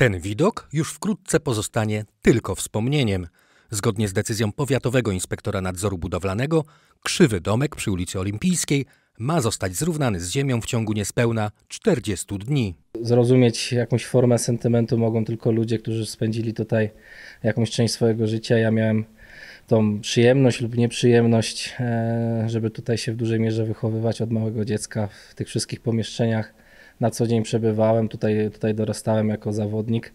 Ten widok już wkrótce pozostanie tylko wspomnieniem. Zgodnie z decyzją Powiatowego Inspektora Nadzoru Budowlanego, krzywy domek przy ulicy Olimpijskiej ma zostać zrównany z ziemią w ciągu niespełna 40 dni. Zrozumieć jakąś formę sentymentu mogą tylko ludzie, którzy spędzili tutaj jakąś część swojego życia. Ja miałem tą przyjemność lub nieprzyjemność, e, żeby tutaj się w dużej mierze wychowywać od małego dziecka w tych wszystkich pomieszczeniach na co dzień przebywałem, tutaj, tutaj dorastałem jako zawodnik.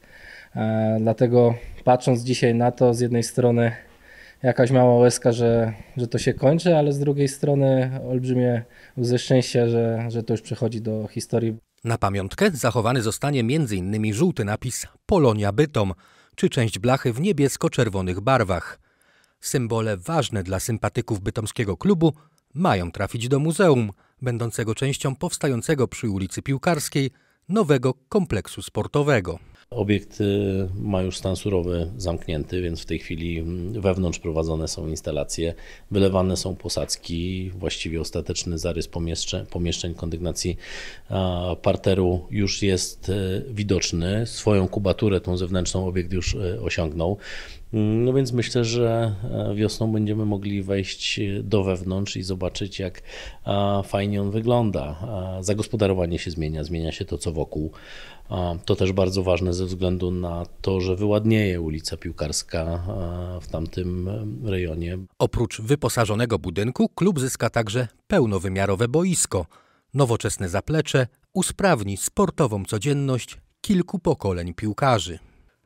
E, dlatego patrząc dzisiaj na to, z jednej strony jakaś mała łezka, że, że to się kończy, ale z drugiej strony olbrzymie łzy szczęścia, że, że to już przechodzi do historii. Na pamiątkę zachowany zostanie m.in. żółty napis Polonia Bytom, czy część blachy w niebiesko-czerwonych barwach. Symbole ważne dla sympatyków bytomskiego klubu mają trafić do muzeum, będącego częścią powstającego przy ulicy Piłkarskiej nowego kompleksu sportowego. Obiekt y, ma już stan surowy zamknięty, więc w tej chwili mm, wewnątrz prowadzone są instalacje, wylewane są posadzki, właściwie ostateczny zarys pomieszczeń, pomieszczeń kondygnacji parteru już jest y, widoczny. Swoją kubaturę, tą zewnętrzną, obiekt już y, osiągnął. No więc myślę, że e, wiosną będziemy mogli wejść e, do wewnątrz i zobaczyć, jak e, fajnie on wygląda. Zagospodarowanie się zmienia, zmienia się to, co wokół. To też bardzo ważne ze względu na to, że wyładnieje ulica Piłkarska w tamtym rejonie. Oprócz wyposażonego budynku, klub zyska także pełnowymiarowe boisko, nowoczesne zaplecze, usprawni sportową codzienność kilku pokoleń piłkarzy.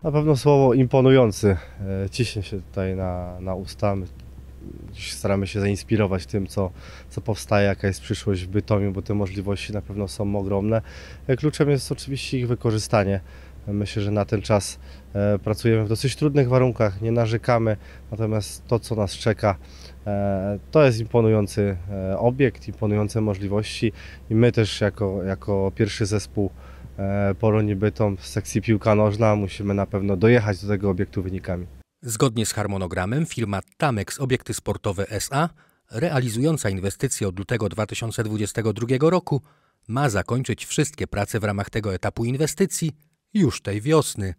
Na pewno słowo imponujący e, ciśnie się tutaj na, na usta. My staramy się zainspirować tym, co, co powstaje, jaka jest przyszłość w Bytomiu, bo te możliwości na pewno są ogromne. E, kluczem jest oczywiście ich wykorzystanie. Myślę, że na ten czas e, pracujemy w dosyć trudnych warunkach, nie narzekamy, natomiast to, co nas czeka, to jest imponujący obiekt, imponujące możliwości i my też jako, jako pierwszy zespół E, Poroni Bytom w sekcji piłka nożna. Musimy na pewno dojechać do tego obiektu wynikami. Zgodnie z harmonogramem firma Tamex Obiekty Sportowe SA, realizująca inwestycje od lutego 2022 roku, ma zakończyć wszystkie prace w ramach tego etapu inwestycji już tej wiosny.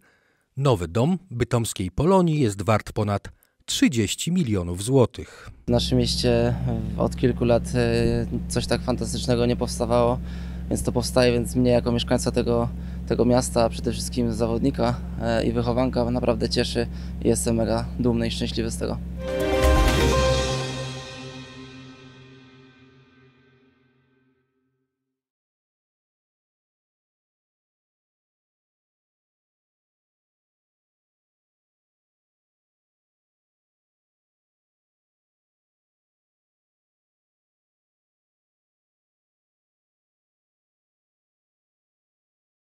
Nowy dom bytomskiej Polonii jest wart ponad 30 milionów złotych. W naszym mieście od kilku lat e, coś tak fantastycznego nie powstawało więc to powstaje, więc mnie jako mieszkańca tego, tego miasta, przede wszystkim zawodnika e, i wychowanka naprawdę cieszy i jestem mega dumny i szczęśliwy z tego.